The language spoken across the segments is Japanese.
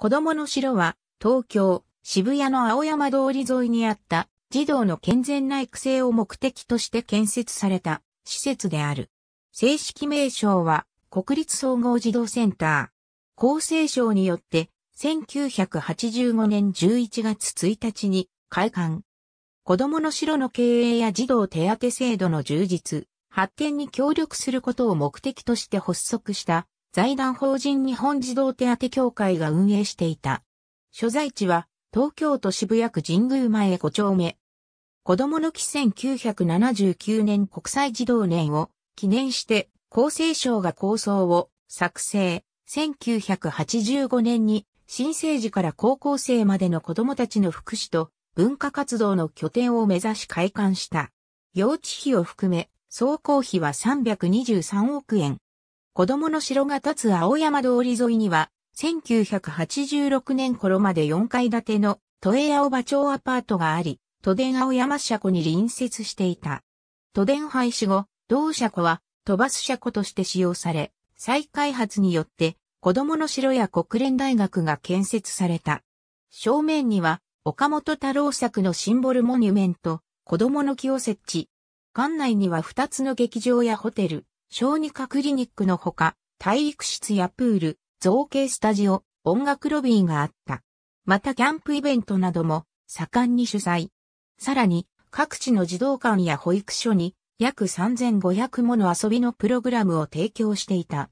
子供の城は、東京、渋谷の青山通り沿いにあった、児童の健全な育成を目的として建設された施設である。正式名称は、国立総合児童センター。厚生省によって、1985年11月1日に開館。子供の城の経営や児童手当制度の充実、発展に協力することを目的として発足した財団法人日本児童手当協会が運営していた。所在地は東京都渋谷区神宮前5丁目。子供の期1979年国際児童年を記念して厚生省が構想を作成。1985年に新生児から高校生までの子供たちの福祉と文化活動の拠点を目指し開館した。幼稚費を含め総工費は323億円。子供の城が立つ青山通り沿いには、1986年頃まで4階建ての都営青葉町アパートがあり、都電青山車庫に隣接していた。都電廃止後、同車庫は都バス車庫として使用され、再開発によって子供の城や国連大学が建設された。正面には岡本太郎作のシンボルモニュメント、子供の木を設置。館内には2つの劇場やホテル、小児科クリニックのほか、体育室やプール、造形スタジオ、音楽ロビーがあった。またキャンプイベントなども盛んに主催。さらに、各地の児童館や保育所に約3500もの遊びのプログラムを提供していた。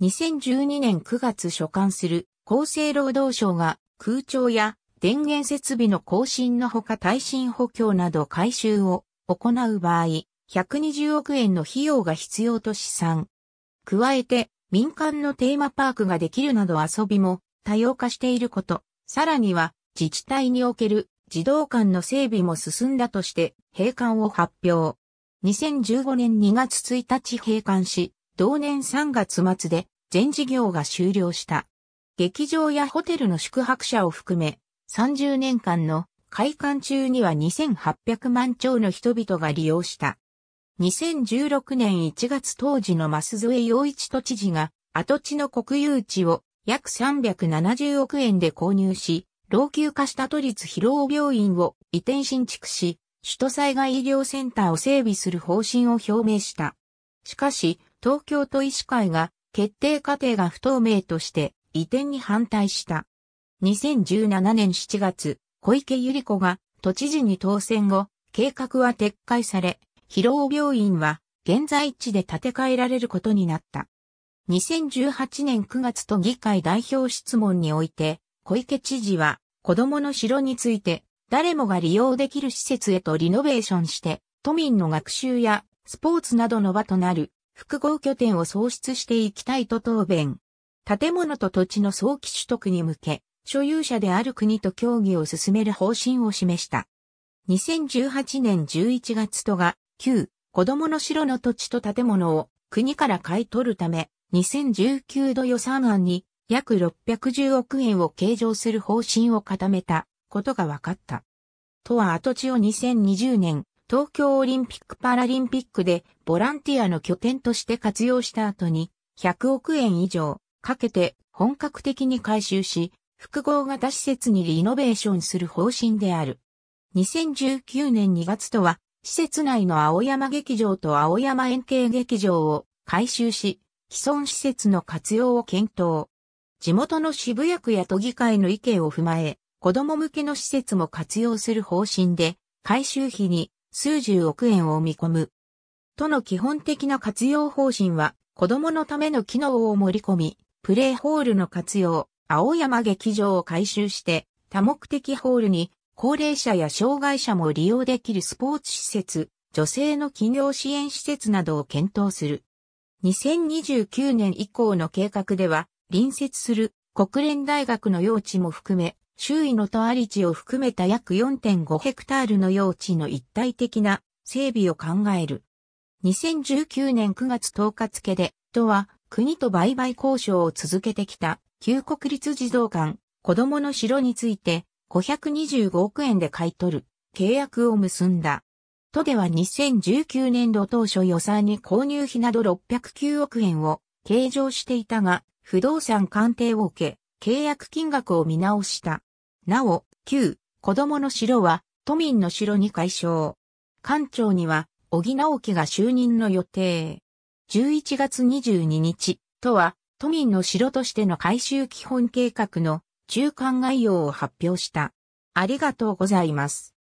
2012年9月所管する厚生労働省が空調や電源設備の更新のほか耐震補強など改修を行う場合、120億円の費用が必要と試算。加えて、民間のテーマパークができるなど遊びも多様化していること、さらには自治体における児童館の整備も進んだとして閉館を発表。2015年2月1日閉館し、同年3月末で全事業が終了した。劇場やホテルの宿泊者を含め、30年間の開館中には2800万兆の人々が利用した。2016年1月当時の増添陽一都知事が跡地の国有地を約370億円で購入し、老朽化した都立広尾病院を移転新築し、首都災害医療センターを整備する方針を表明した。しかし、東京都医師会が決定過程が不透明として移転に反対した。2017年7月、小池百合子が都知事に当選後、計画は撤回され、広尾病院は現在地で建て替えられることになった。2018年9月都議会代表質問において、小池知事は子供の城について誰もが利用できる施設へとリノベーションして、都民の学習やスポーツなどの場となる複合拠点を創出していきたいと答弁。建物と土地の早期取得に向け、所有者である国と協議を進める方針を示した。2018年11月都が9、子供の城の土地と建物を国から買い取るため、2019度予算案に約610億円を計上する方針を固めたことが分かった。都は跡地を2020年、東京オリンピック・パラリンピックでボランティアの拠点として活用した後に、100億円以上かけて本格的に改修し、複合型施設にリノベーションする方針である。2019年2月とは施設内の青山劇場と青山円形劇場を改修し、既存施設の活用を検討。地元の渋谷区や都議会の意見を踏まえ、子供向けの施設も活用する方針で、改修費に数十億円を見込む。都の基本的な活用方針は、子供のための機能を盛り込み、プレイホールの活用、青山劇場を改修して、多目的ホールに高齢者や障害者も利用できるスポーツ施設、女性の企業支援施設などを検討する。2029年以降の計画では、隣接する国連大学の用地も含め、周囲のとあり地を含めた約4.5ヘクタールの用地の一体的な整備を考える。2019年9月10日付で、都は国と売買交渉を続けてきた、旧国立児童館、子供の城について、525億円で買い取る契約を結んだ。都では2019年度当初予算に購入費など609億円を計上していたが、不動産鑑定を受け、契約金額を見直した。なお、旧、子供の城は都民の城に解消。館長には、小木直樹が就任の予定。11月22日、都は、都民の城としての改修基本計画の中間概要を発表した。ありがとうございます。